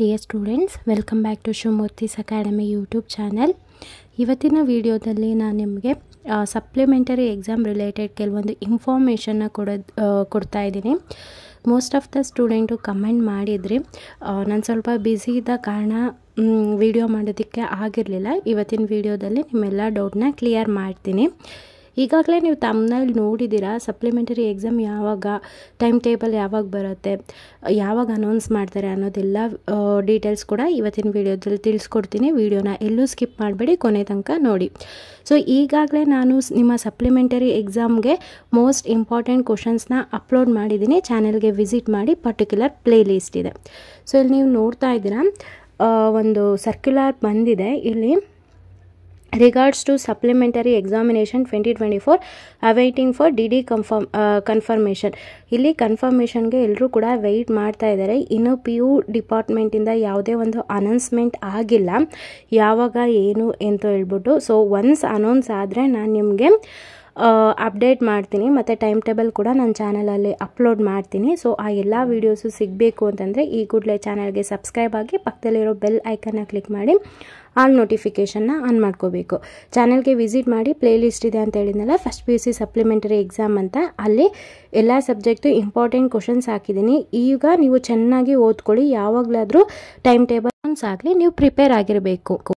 dear students welcome back to Shivamurthy's academy YouTube channel ಇವತ್ತಿನ ವಿಡಿಯೋದಲ್ಲಿ ನಾನು ನಿಮಗೆ ಸಪ್ಲಿಮೆಂಟರಿ ಎಕ್ಸಾಮ್ ರಿಲೇಟೆಡ್ ಕೆಲವೊಂದು ಇನ್ಫಾರ್ಮೇಷನ್ನ ಕೊಡೋದು ಕೊಡ್ತಾ ಇದ್ದೀನಿ most of the students comment ಮಾಡಿದ್ರಿ ನಾನು ಸ್ವಲ್ಪ ಬ್ಯುಸಿ ಇದ್ದ ಕಾರಣ ವಿಡಿಯೋ ಮಾಡೋದಕ್ಕೆ ಆಗಿರಲಿಲ್ಲ ಇವತ್ತಿನ ವಿಡಿಯೋದಲ್ಲಿ ನಿಮ್ಮೆಲ್ಲ ಡೌಟ್ನ ಕ್ಲಿಯರ್ ಮಾಡ್ತೀನಿ ಈಗಾಗಲೇ ನೀವು ತಮ್ಮನಲ್ಲಿ ನೋಡಿದ್ದೀರಾ ಸಪ್ಲಿಮೆಂಟರಿ ಎಕ್ಸಾಮ್ ಯಾವಾಗ ಟೈಮ್ ಟೇಬಲ್ ಯಾವಾಗ ಬರುತ್ತೆ ಯಾವಾಗ ಅನೌನ್ಸ್ ಮಾಡ್ತಾರೆ ಅನ್ನೋದೆಲ್ಲ ಡೀಟೇಲ್ಸ್ ಕೂಡ ಇವತ್ತಿನ ವಿಡಿಯೋದಲ್ಲಿ ತಿಳಿಸ್ಕೊಡ್ತೀನಿ ವಿಡಿಯೋನ ಎಲ್ಲೂ ಸ್ಕಿಪ್ ಮಾಡಬೇಡಿ ಕೊನೆ ತನಕ ನೋಡಿ ಸೊ ಈಗಾಗಲೇ ನಾನು ನಿಮ್ಮ ಸಪ್ಲಿಮೆಂಟರಿ ಎಕ್ಸಾಮ್ಗೆ ಮೋಸ್ಟ್ ಇಂಪಾರ್ಟೆಂಟ್ ಕ್ವಶನ್ಸ್ನ ಅಪ್ಲೋಡ್ ಮಾಡಿದ್ದೀನಿ ಚಾನೆಲ್ಗೆ ವಿಸಿಟ್ ಮಾಡಿ ಪರ್ಟಿಕ್ಯುಲರ್ ಪ್ಲೇಲಿಸ್ಟ್ ಇದೆ ಸೊ ಇಲ್ಲಿ ನೀವು ನೋಡ್ತಾ ಇದ್ದೀರಾ ಒಂದು ಸರ್ಕ್ಯುಲರ್ ಬಂದಿದೆ ಇಲ್ಲಿ regards to supplementary examination twenty twenty four awaiting for the the confirm confirmation ಇಲ್ಲಿ ಕನ್ಫರ್ಮೇಷನ್ಗೆ ಎಲ್ಲರೂ ಕೂಡ ವೆಯ್ಟ್ ಮಾಡ್ತಾ ಇದ್ದಾರೆ ಇನ್ನು ಪಿ ಯು ಡಿಪಾರ್ಟ್ಮೆಂಟಿಂದ ಯಾವುದೇ ಒಂದು ಅನೌನ್ಸ್ಮೆಂಟ್ ಆಗಿಲ್ಲ ಯಾವಾಗ ಏನು ಅಂತ ಹೇಳ್ಬಿಟ್ಟು ಸೊ ಒನ್ಸ್ ಅನೌನ್ಸ್ ಆದರೆ ನಾನು ನಿಮಗೆ ಅಪ್ಡೇಟ್ ಮಾಡ್ತೀನಿ ಮತ್ತು ಟೈಮ್ ಟೇಬಲ್ ಕೂಡ ನನ್ನ ಚಾನಲಲ್ಲಿ ಅಪ್ಲೋಡ್ ಮಾಡ್ತೀನಿ ಸೊ ಆ ಎಲ್ಲ ವೀಡಿಯೋಸು ಸಿಗಬೇಕು ಅಂತಂದರೆ ಈ ಕೂಡಲೇ ಚಾನಲ್ಗೆ ಸಬ್ಸ್ಕ್ರೈಬ್ ಆಗಿ ಪಕ್ಕದಲ್ಲಿರೋ ಬೆಲ್ ಐಕನ್ನ ಕ್ಲಿಕ್ ಮಾಡಿ ಆಲ್ ನೋಟಿಫಿಕೇಷನ್ನ ಆನ್ ಮಾಡ್ಕೋಬೇಕು ಚಾನಲ್ಗೆ ವಿಸಿಟ್ ಮಾಡಿ ಪ್ಲೇ ಲಿಸ್ಟ್ ಇದೆ ಅಂತ ಹೇಳಿದ್ನಲ್ಲ first P U C supplementary exam ಅಂತ ಅಲ್ಲಿ ಎಲ್ಲ ಸಬ್ಜೆಕ್ಟು ಇಂಪಾರ್ಟೆಂಟ್ ಕ್ವಶನ್ಸ್ ಹಾಕಿದ್ದೀನಿ ಈಗ ನೀವು ಚೆನ್ನಾಗಿ ಓದ್ಕೊಳ್ಳಿ ಯಾವಾಗಲಾದರೂ ಟೈಮ್ ಟೇಬಲ್ಸ್ ಆಗಲಿ ನೀವು ಪ್ರಿಪೇರ್ ಆಗಿರಬೇಕು